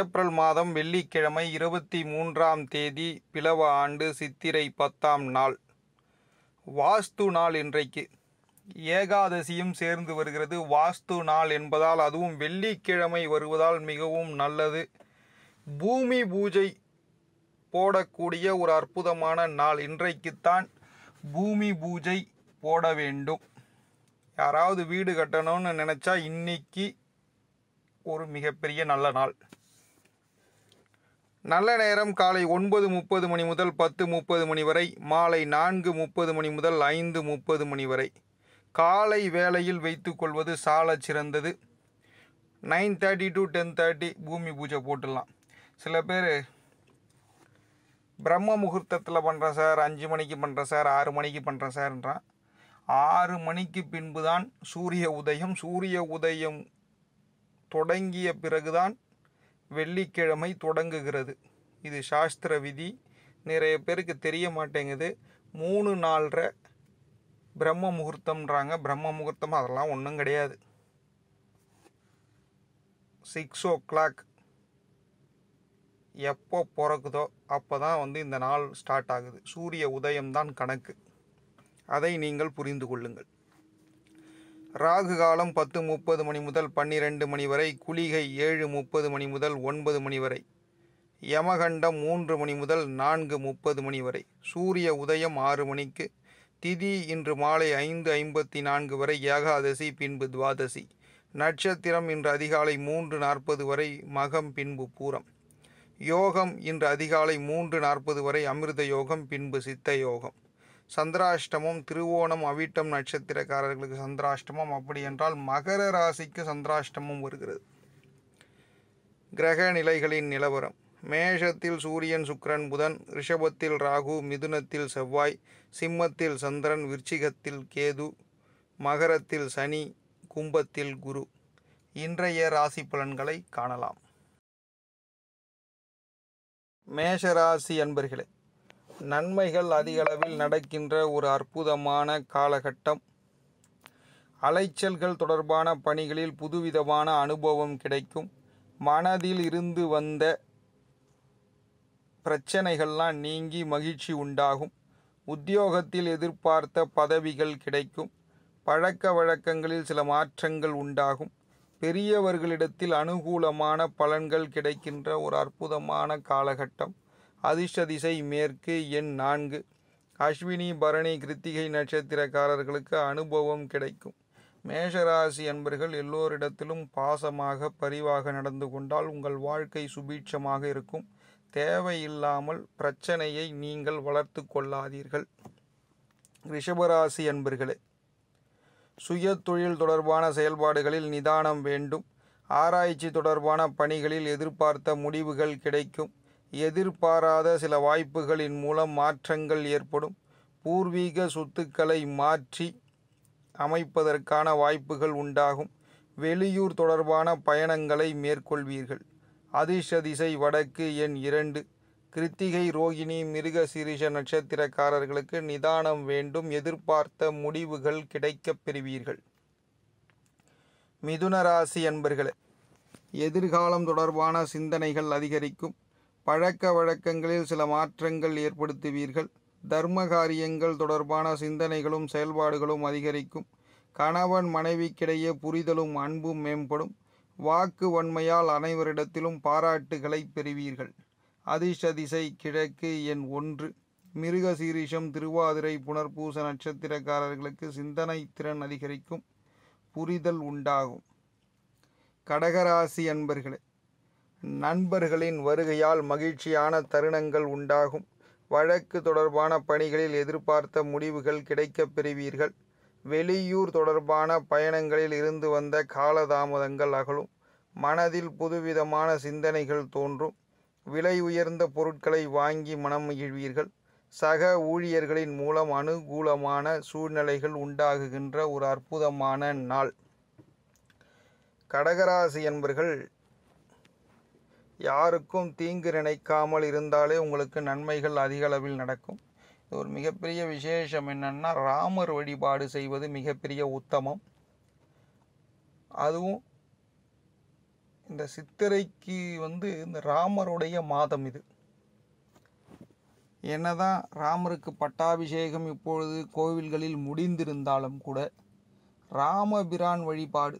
April மாதம் வெள்ளிக்கிழமை இருபத்தி மூன்றாம் தேதி பிளவ ஆண்டு சித்திரை பத்தாம் நாள் வாஸ்து நாள் இன்றைக்கு ஏகாதசியும் சேர்ந்து வருகிறது வாஸ்து நாள் என்பதால் அதுவும் வெள்ளிக்கிழமை வருவதால் மிகவும் நல்லது பூமி பூஜை போடக்கூடிய ஒரு அற்புதமான நாள் இன்றைக்குத்தான் பூமி பூஜை போட வேண்டும் யாராவது வீடு கட்டணும்னு நினச்சா இன்னைக்கு ஒரு மிகப்பெரிய நல்ல நாள் நல்ல நேரம் காலை ஒன்பது முப்பது மணி முதல் பத்து முப்பது மணி வரை மாலை நான்கு முப்பது மணி முதல் ஐந்து முப்பது மணி வரை காலை வேளையில் வைத்து கொள்வது சால சிறந்தது nine thirty to ten thirty பூமி பூஜை போட்டுடலாம் சில பேர் பிரம்ம முகூர்த்தத்தில் பண்ணுறேன் சார் அஞ்சு மணிக்கு பண்ணுறேன் சார் ஆறு மணிக்கு பண்ணுறேன் சார்ன்றான் ஆறு மணிக்கு பின்புதான் சூரிய உதயம் சூரிய உதயம் தொடங்கிய பிறகுதான் வெள்ளிக்கிழமை தொடங்குகிறது இது சாஸ்திர விதி நிறைய பேருக்கு தெரிய மாட்டேங்குது மூணு நாலரை பிரம்ம முகூர்த்தம்ன்றாங்க பிரம்ம முகூர்த்தம் அதெல்லாம் ஒன்றும் கிடையாது சிக்ஸ் ஓ கிளாக் எப்போ பிறக்குதோ அப்போ தான் வந்து இந்த நாள் ஸ்டார்ட் ஆகுது சூரிய உதயம்தான் கணக்கு அதை நீங்கள் புரிந்து கொள்ளுங்கள் ராகு காலம் பத்து முப்பது மணி முதல் பன்னிரெண்டு மணி வரை குளிகை ஏழு முப்பது மணி முதல் ஒன்பது மணி வரை யமகண்டம் மூன்று மணி முதல் நான்கு முப்பது மணி வரை சூரிய உதயம் ஆறு மணிக்கு திதி இன்று மாலை ஐந்து ஐம்பத்தி நான்கு வரை ஏகாதசி பின்பு துவாதசி நட்சத்திரம் இன்று அதிகாலை மூன்று நாற்பது வரை மகம் பின்பு பூரம் யோகம் இன்று அதிகாலை மூன்று நாற்பது வரை அமிர்த யோகம் பின்பு சித்த யோகம் சந்திராஷ்டமம் திருவோணம் அவிட்டம் நட்சத்திரக்காரர்களுக்கு சந்திராஷ்டமம் அப்படி என்றால் மகர ராசிக்கு சந்திராஷ்டமம் வருகிறது கிரக நிலைகளின் நிலவரம் மேஷத்தில் சூரியன் சுக்ரன் புதன் ரிஷபத்தில் ராகு மிதுனத்தில் செவ்வாய் சிம்மத்தில் சந்திரன் விருச்சிகத்தில் கேது மகரத்தில் சனி கும்பத்தில் குரு இன்றைய ராசி பலன்களை காணலாம் மேஷராசி அன்பர்களே நன்மைகள் அதிகளவில் நடக்கின்ற ஒரு அற்புதமான காலகட்டம் அலைச்சல்கள் தொடர்பான பணிகளில் புதுவிதமான அனுபவம் கிடைக்கும் மனதில் இருந்து வந்த பிரச்சனைகள்லாம் நீங்கி மகிழ்ச்சி உண்டாகும் உத்தியோகத்தில் எதிர்பார்த்த பதவிகள் கிடைக்கும் பழக்க வழக்கங்களில் சில மாற்றங்கள் உண்டாகும் பெரியவர்களிடத்தில் அனுகூலமான பலன்கள் கிடைக்கின்ற ஒரு அற்புதமான காலகட்டம் அதிர்ஷ்டதிசை மேற்கு எண் நான்கு அஸ்வினி பரணி கிருத்திகை நட்சத்திரக்காரர்களுக்கு அனுபவம் கிடைக்கும் மேஷராசி அன்பர்கள் எல்லோரிடத்திலும் பாசமாக பரிவாக நடந்து கொண்டால் உங்கள் வாழ்க்கை சுபீட்சமாக இருக்கும் தேவையில்லாமல் பிரச்சனையை நீங்கள் வளர்த்து கொள்ளாதீர்கள் ரிஷபராசி அன்பர்களே சுய தொழில் தொடர்பான செயல்பாடுகளில் நிதானம் வேண்டும் ஆராய்ச்சி தொடர்பான பணிகளில் எதிர்பார்த்த முடிவுகள் கிடைக்கும் எதிர்பாராத சில வாய்ப்புகளின் மூலம் மாற்றங்கள் ஏற்படும் பூர்வீக சொத்துக்களை மாற்றி அமைப்பதற்கான வாய்ப்புகள் உண்டாகும் வெளியூர் தொடர்பான பயணங்களை மேற்கொள்வீர்கள் அதிர்ஷ்ட திசை வடக்கு எண் இரண்டு கிருத்திகை ரோகிணி மிருக சிறிஷ நட்சத்திரக்காரர்களுக்கு நிதானம் வேண்டும் எதிர்பார்த்த முடிவுகள் கிடைக்கப் பெறுவீர்கள் மிதுன ராசி அன்பர்களே எதிர்காலம் தொடர்பான சிந்தனைகள் அதிகரிக்கும் பழக்க வழக்கங்களில் சில மாற்றங்கள் ஏற்படுத்துவீர்கள் தர்ம காரியங்கள் தொடர்பான சிந்தனைகளும் செயல்பாடுகளும் அதிகரிக்கும் கணவன் மனைவிக்கிடையே புரிதலும் அன்பும் மேம்படும் வாக்கு வன்மையால் அனைவரிடத்திலும் பாராட்டுகளை பெறுவீர்கள் அதிர்ஷ்ட திசை கிழக்கு எண் ஒன்று மிருக சீரிஷம் திருவாதிரை புனர்பூச நட்சத்திரக்காரர்களுக்கு சிந்தனை திறன் அதிகரிக்கும் புரிதல் உண்டாகும் கடகராசி அன்பர்களே நண்பர்களின் வருகையால் மகிழ்ச்சியான தருணங்கள் உண்டாகும் வழக்கு தொடர்பான பணிகளில் எதிர்பார்த்த முடிவுகள் கிடைக்கப் பெறுவீர்கள் வெளியூர் தொடர்பான பயணங்களில் இருந்து வந்த காலதாமதங்கள் அகலும் மனதில் புதுவிதமான சிந்தனைகள் தோன்றும் விலை உயர்ந்த பொருட்களை வாங்கி மனம் மகிழ்வீர்கள் சக ஊழியர்களின் மூலம் அனுகூலமான சூழ்நிலைகள் உண்டாகுகின்ற ஒரு அற்புதமான நாள் கடகராசி என்பர்கள் யாருக்கும் தீங்கு நினைக்காமல் இருந்தாலே உங்களுக்கு நன்மைகள் அதிக அளவில் நடக்கும் இது ஒரு மிகப்பெரிய விசேஷம் என்னென்னா ராமர் வழிபாடு செய்வது மிகப்பெரிய உத்தமம் அதுவும் இந்த சித்திரைக்கு வந்து இந்த ராமருடைய மாதம் இது என்னதான் ராமருக்கு பட்டாபிஷேகம் இப்பொழுது கோவில்களில் முடிந்திருந்தாலும் கூட ராமபிரான் வழிபாடு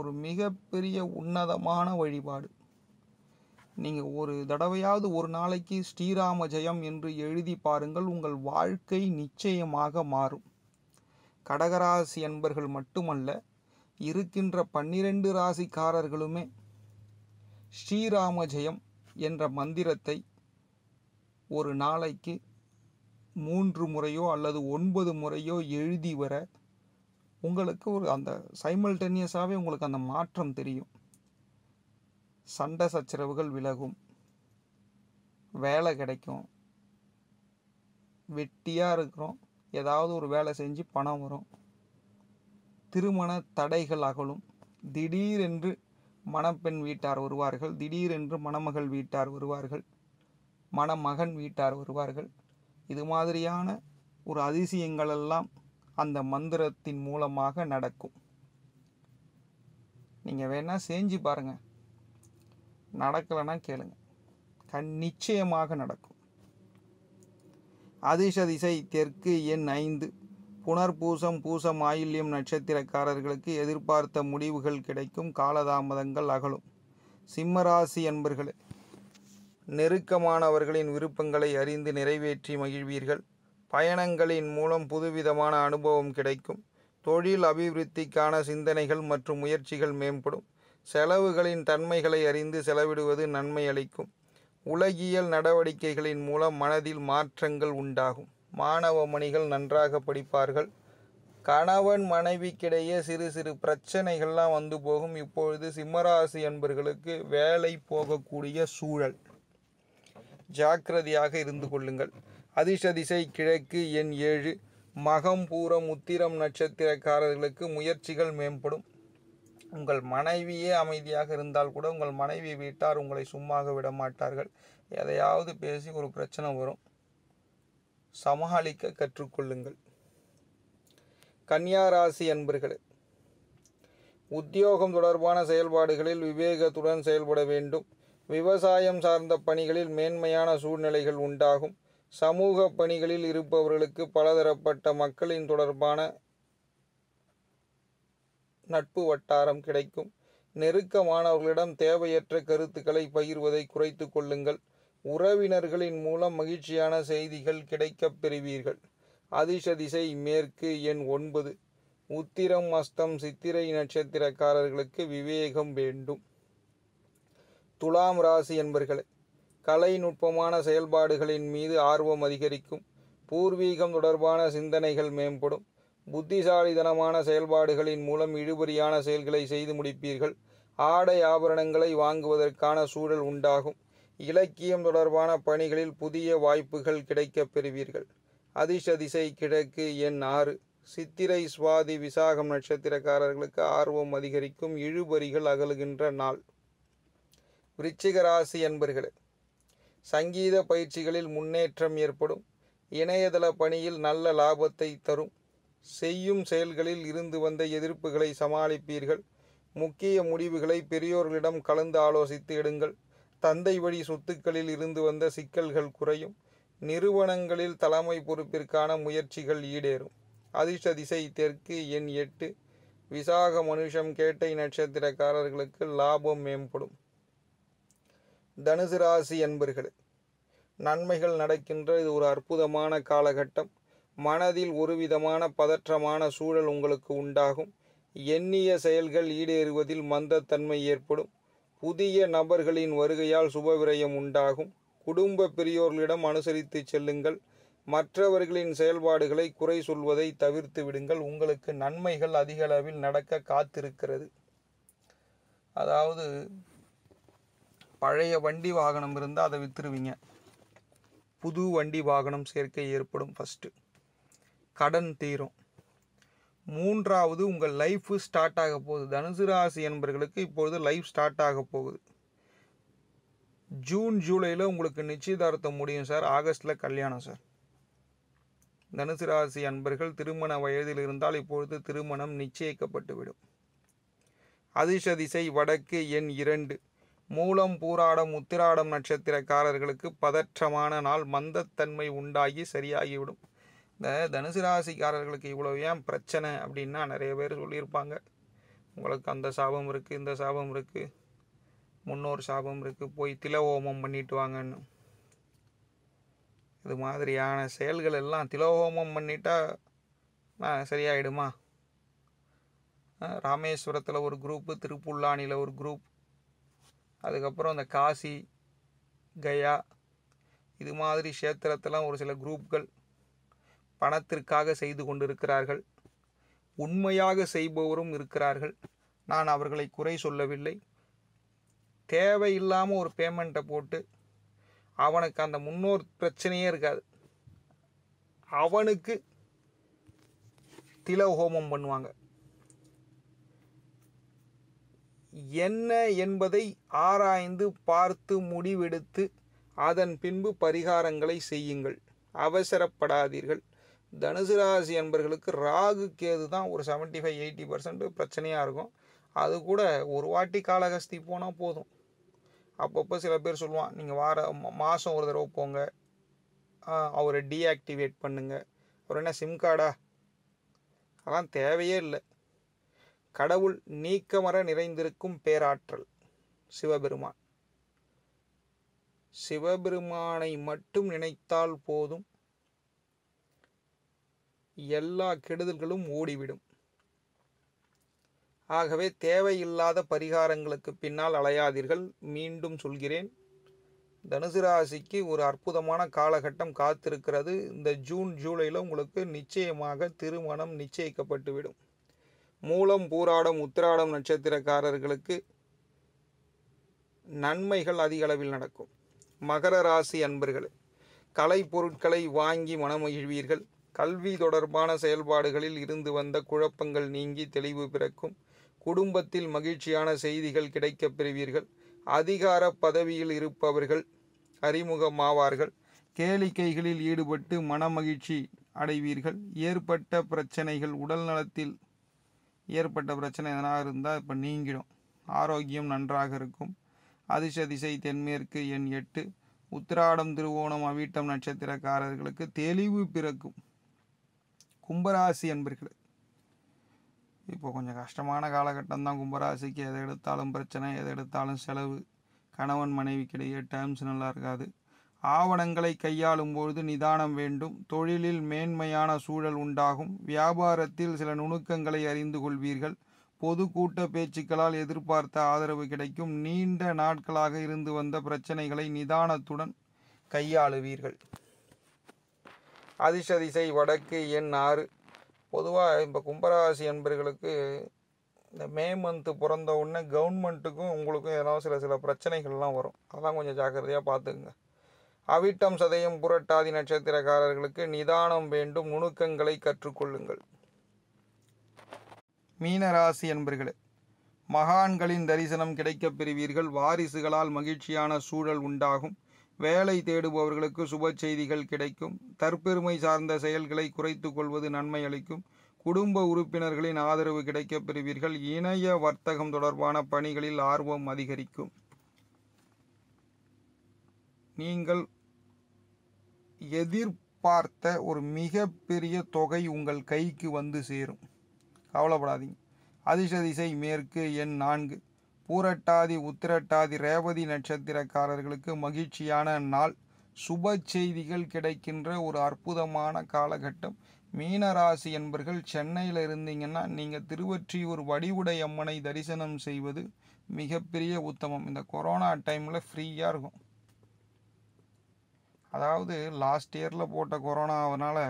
ஒரு மிகப்பெரிய உன்னதமான வழிபாடு நீங்கள் ஒரு தடவையாவது ஒரு நாளைக்கு ஸ்ரீராம ஜெயம் என்று எழுதி பாருங்கள் உங்கள் வாழ்க்கை நிச்சயமாக மாறும் கடகராசி அன்பர்கள் மட்டுமல்ல இருக்கின்ற பன்னிரண்டு ராசிக்காரர்களுமே ஸ்ரீராம ஜெயம் என்ற மந்திரத்தை ஒரு நாளைக்கு மூன்று முறையோ அல்லது ஒன்பது முறையோ எழுதி வர உங்களுக்கு ஒரு அந்த சைமல்டேனியஸாகவே உங்களுக்கு அந்த மாற்றம் தெரியும் சண்டை சச்சரவுகள் விலகும் வேலை கிடைக்கும் வெட்டியாக இருக்கிறோம் ஏதாவது ஒரு வேலை செஞ்சு பணம் வரும் திருமண தடைகள் அகலும் திடீரென்று மணப்பெண் வீட்டார் வருவார்கள் திடீரென்று மணமகள் வீட்டார் வருவார்கள் மணமகன் வீட்டார் வருவார்கள் இது மாதிரியான ஒரு அதிசயங்களெல்லாம் அந்த மந்திரத்தின் மூலமாக நடக்கும் நீங்கள் வேணால் செஞ்சு பாருங்கள் நடக்கலைன்னா கேளுங்க கண் நிச்சயமாக நடக்கும் அதிசதிசை திசை தெற்கு எண் ஐந்து புனர்பூசம் பூசம் மாயில்யம் நட்சத்திரக்காரர்களுக்கு எதிர்பார்த்த முடிவுகள் கிடைக்கும் காலதாமதங்கள் அகலும் சிம்மராசி என்பர்களே நெருக்கமானவர்களின் விருப்பங்களை அறிந்து நிறைவேற்றி மகிழ்வீர்கள் பயணங்களின் மூலம் புதுவிதமான அனுபவம் கிடைக்கும் தொழில் அபிவிருத்திக்கான சிந்தனைகள் மற்றும் முயற்சிகள் மேம்படும் செலவுகளின் தன்மைகளை அறிந்து செலவிடுவது நன்மை அளிக்கும் உலகியல் நடவடிக்கைகளின் மூலம் மனதில் மாற்றங்கள் உண்டாகும் மாணவ மணிகள் நன்றாக படிப்பார்கள் கணவன் மனைவிக்கிடையே சிறு சிறு பிரச்சனைகள்லாம் வந்து போகும் இப்பொழுது சிம்மராசி என்பர்களுக்கு வேலை போகக்கூடிய சூழல் ஜாக்கிரதையாக இருந்து கொள்ளுங்கள் அதிர்ஷ்ட திசை கிழக்கு எண் ஏழு மகம் பூரம் உத்திரம் நட்சத்திரக்காரர்களுக்கு முயற்சிகள் மேம்படும் உங்கள் மனைவியே அமைதியாக இருந்தால் கூட உங்கள் மனைவி வீட்டார் உங்களை சும்மாக விட மாட்டார்கள் எதையாவது பேசி ஒரு பிரச்சனை வரும் சமாளிக்க கற்றுக்கொள்ளுங்கள் கன்னியா ராசி அன்பர்களே உத்தியோகம் தொடர்பான செயல்பாடுகளில் விவேகத்துடன் செயல்பட வேண்டும் விவசாயம் சார்ந்த பணிகளில் மேன்மையான சூழ்நிலைகள் உண்டாகும் சமூக பணிகளில் இருப்பவர்களுக்கு பலதரப்பட்ட மக்களின் தொடர்பான நட்பு வட்டாரம் கிடைக்கும் நெருக்கமானவர்களிடம் தேவையற்ற கருத்துக்களை பகிர்வதை குறைத்து கொள்ளுங்கள் உறவினர்களின் மூலம் மகிழ்ச்சியான செய்திகள் கிடைக்கப் பெறுவீர்கள் அதிர்ஷ திசை மேற்கு எண் ஒன்பது உத்திரம் அஸ்தம் சித்திரை நட்சத்திரக்காரர்களுக்கு விவேகம் வேண்டும் துலாம் ராசி என்பர்களே கலை நுட்பமான செயல்பாடுகளின் மீது ஆர்வம் அதிகரிக்கும் பூர்வீகம் தொடர்பான சிந்தனைகள் மேம்படும் புத்திசாலிதனமான செயல்பாடுகளின் மூலம் இழுபறியான செயல்களை செய்து முடிப்பீர்கள் ஆடை ஆபரணங்களை வாங்குவதற்கான சூழல் உண்டாகும் இலக்கியம் தொடர்பான பணிகளில் புதிய வாய்ப்புகள் கிடைக்கப் பெறுவீர்கள் அதிசதிசை கிழக்கு எண் ஆறு சித்திரை சுவாதி விசாகம் நட்சத்திரக்காரர்களுக்கு ஆர்வம் அதிகரிக்கும் இழுபறிகள் அகலுகின்ற நாள் விருச்சிக ராசி என்பர்களே சங்கீத பயிற்சிகளில் முன்னேற்றம் ஏற்படும் இணையதள பணியில் நல்ல லாபத்தை தரும் செய்யும் செயல்களில் இருந்து வந்த எதிர்ப்புகளை சமாளிப்பீர்கள் முக்கிய முடிவுகளை பெரியோர்களிடம் கலந்து ஆலோசித்து எடுங்கள் தந்தை வழி சொத்துக்களில் இருந்து வந்த சிக்கல்கள் குறையும் நிறுவனங்களில் தலைமை பொறுப்பிற்கான முயற்சிகள் ஈடேறும் அதிர்ஷ்ட திசை தெற்கு எண் எட்டு விசாக மனுஷம் கேட்டை நட்சத்திரக்காரர்களுக்கு லாபம் மேம்படும் தனுசு ராசி என்பர்களே நன்மைகள் நடக்கின்ற இது ஒரு அற்புதமான காலகட்டம் மனதில் ஒருவிதமான பதற்றமான சூழல் உங்களுக்கு உண்டாகும் எண்ணிய செயல்கள் ஈடேறுவதில் மந்தத்தன்மை ஏற்படும் புதிய நபர்களின் வருகையால் சுபவிரயம் உண்டாகும் குடும்ப பெரியோர்களிடம் அனுசரித்து செல்லுங்கள் மற்றவர்களின் செயல்பாடுகளை குறை சொல்வதை தவிர்த்து விடுங்கள் உங்களுக்கு நன்மைகள் அதிக அளவில் நடக்க காத்திருக்கிறது அதாவது பழைய வண்டி வாகனம் இருந்தால் அதை விற்றுருவீங்க புது வண்டி வாகனம் சேர்க்கை ஏற்படும் ஃபஸ்ட்டு கடன் தீரும் மூன்றாவது உங்கள் லைஃபு ஸ்டார்ட் ஆக போகுது தனுசு ராசி என்பர்களுக்கு இப்பொழுது லைஃப் ஸ்டார்ட் ஆக போகுது ஜூன் ஜூலையில் உங்களுக்கு நிச்சயதார்த்தம் முடியும் சார் ஆகஸ்டில் கல்யாணம் சார் தனுசு ராசி அன்பர்கள் திருமண வயதில் இருந்தால் இப்பொழுது திருமணம் நிச்சயிக்கப்பட்டுவிடும் அதிசதிசை வடக்கு எண் இரண்டு மூலம் பூராடம் உத்திராடம் நட்சத்திரக்காரர்களுக்கு பதற்றமான நாள் மந்தத்தன்மை உண்டாகி சரியாகிவிடும் இந்த தனுசு ராசிக்காரர்களுக்கு இவ்வளோ ஏன் பிரச்சனை அப்படின்னா நிறைய பேர் சொல்லியிருப்பாங்க உங்களுக்கு அந்த சாபம் இருக்குது இந்த சாபம் இருக்குது முன்னோர் சாபம் இருக்குது போய் தில ஹோமம் பண்ணிட்டு வாங்கன்னு இது மாதிரியான செயல்கள் எல்லாம் திலோகோமம் பண்ணிட்டா சரியாயிடுமா ராமேஸ்வரத்தில் ஒரு குரூப்பு திருப்புல்லானியில் ஒரு குரூப் அதுக்கப்புறம் இந்த காசி கயா இது மாதிரி க்ஷேத்திரத்தெல்லாம் ஒரு சில குரூப்கள் பணத்திற்காக செய்து கொண்டிருக்கிறார்கள் உண்மையாக செய்பவரும் இருக்கிறார்கள் நான் அவர்களை குறை சொல்லவில்லை தேவையில்லாமல் ஒரு பேமெண்ட்டை போட்டு அவனுக்கு அந்த முன்னோர் பிரச்சனையே இருக்காது அவனுக்கு தில ஹோமம் பண்ணுவாங்க என்ன என்பதை ஆராய்ந்து பார்த்து முடிவெடுத்து அதன் பின்பு பரிகாரங்களை செய்யுங்கள் அவசரப்படாதீர்கள் தனுசு ராசி என்பர்களுக்கு ராகு கேது தான் ஒரு செவன்ட்டி ஃபைவ் எயிட்டி பர்சன்ட் பிரச்சனையாக இருக்கும் அது கூட ஒரு வாட்டி காலகஸ்தி போனால் போதும் அப்பப்போ சில பேர் சொல்லுவான் நீங்கள் வார மாதம் ஒரு தடவை போங்க அவரை டீஆக்டிவேட் பண்ணுங்க அவர் என்ன சிம் கார்டா அதெல்லாம் தேவையே இல்லை கடவுள் நீக்கமர நிறைந்திருக்கும் பேராற்றல் சிவபெருமான் சிவபெருமானை மட்டும் நினைத்தால் போதும் எல்லா கெடுதல்களும் ஓடிவிடும் ஆகவே தேவையில்லாத பரிகாரங்களுக்கு பின்னால் அலையாதீர்கள் மீண்டும் சொல்கிறேன் தனுசு ராசிக்கு ஒரு அற்புதமான காலகட்டம் காத்திருக்கிறது இந்த ஜூன் ஜூலையில் உங்களுக்கு நிச்சயமாக திருமணம் நிச்சயிக்கப்பட்டுவிடும் மூலம் பூராடம் உத்திராடம் நட்சத்திரக்காரர்களுக்கு நன்மைகள் அதிக அளவில் நடக்கும் மகர ராசி அன்பர்களே கலை பொருட்களை வாங்கி மனமகிழ்வீர்கள் கல்வி தொடர்பான செயல்பாடுகளில் இருந்து வந்த குழப்பங்கள் நீங்கி தெளிவு பிறக்கும் குடும்பத்தில் மகிழ்ச்சியான செய்திகள் கிடைக்கப் பெறுவீர்கள் அதிகார பதவியில் இருப்பவர்கள் அறிமுகமாவார்கள் கேளிக்கைகளில் ஈடுபட்டு மனமகிழ்ச்சி அடைவீர்கள் ஏற்பட்ட பிரச்சனைகள் உடல் நலத்தில் ஏற்பட்ட பிரச்சனை எதனா இருந்தால் இப்போ நீங்கிடும் ஆரோக்கியம் நன்றாக இருக்கும் அதிர்ஷ திசை தென்மேற்கு எண் எட்டு உத்திராடம் திருவோணம் அவிட்டம் நட்சத்திரக்காரர்களுக்கு தெளிவு பிறக்கும் கும்பராசி அன்பர்களே இப்போ கொஞ்சம் கஷ்டமான காலகட்டம் தான் கும்பராசிக்கு எதை எடுத்தாலும் பிரச்சனை எதை எடுத்தாலும் செலவு கணவன் மனைவிக்கிடையே டேர்ம்ஸ் நல்லா இருக்காது ஆவணங்களை கையாளும் பொழுது நிதானம் வேண்டும் தொழிலில் மேன்மையான சூழல் உண்டாகும் வியாபாரத்தில் சில நுணுக்கங்களை அறிந்து கொள்வீர்கள் பொது கூட்ட பேச்சுக்களால் எதிர்பார்த்த ஆதரவு கிடைக்கும் நீண்ட நாட்களாக இருந்து வந்த பிரச்சனைகளை நிதானத்துடன் கையாளுவீர்கள் அதிசதிசை வடக்கு எண் ஆறு பொதுவாக இப்போ கும்பராசி என்பர்களுக்கு இந்த மே மந்த்து பிறந்த உடனே கவர்மெண்ட்டுக்கும் உங்களுக்கும் ஏதாவது சில சில பிரச்சனைகள்லாம் வரும் அதெல்லாம் கொஞ்சம் ஜாக்கிரதையாக பார்த்துக்குங்க அவிட்டம் சதயம் புரட்டாதி நட்சத்திரக்காரர்களுக்கு நிதானம் வேண்டும் நுணுக்கங்களை கற்றுக்கொள்ளுங்கள் மீனராசி என்பர்களே மகான்களின் தரிசனம் கிடைக்கப் பெறுவீர்கள் வாரிசுகளால் மகிழ்ச்சியான சூழல் உண்டாகும் வேலை தேடுபவர்களுக்கு சுப செய்திகள் கிடைக்கும் தற்பெருமை சார்ந்த செயல்களை குறைத்து கொள்வது நன்மை அளிக்கும் குடும்ப உறுப்பினர்களின் ஆதரவு கிடைக்கப் பெறுவீர்கள் இணைய வர்த்தகம் தொடர்பான பணிகளில் ஆர்வம் அதிகரிக்கும் நீங்கள் எதிர்பார்த்த ஒரு மிகப்பெரிய தொகை உங்கள் கைக்கு வந்து சேரும் கவலைப்படாதீங்க அதிசதிசை திசை மேற்கு எண் நான்கு பூரட்டாதி உத்திரட்டாதி ரேவதி நட்சத்திரக்காரர்களுக்கு மகிழ்ச்சியான நாள் சுப செய்திகள் கிடைக்கின்ற ஒரு அற்புதமான காலகட்டம் மீனராசி என்பர்கள் சென்னையில் இருந்தீங்கன்னா நீங்கள் திருவற்றியூர் வடிவுடை அம்மனை தரிசனம் செய்வது மிகப்பெரிய உத்தமம் இந்த கொரோனா டைமில் ஃப்ரீயாக இருக்கும் அதாவது லாஸ்ட் இயரில் போட்ட கொரோனாவனால்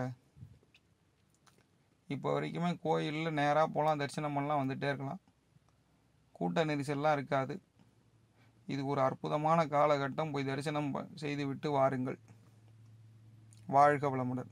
இப்போ வரைக்குமே கோயிலில் நேராக போகலாம் தரிசனம் பண்ணலாம் வந்துகிட்டே இருக்கலாம் கூட்ட நெரிசல்லாம் இருக்காது இது ஒரு அற்புதமான காலகட்டம் போய் தரிசனம் செய்துவிட்டு வாருங்கள் வாழ்க வளமுடன்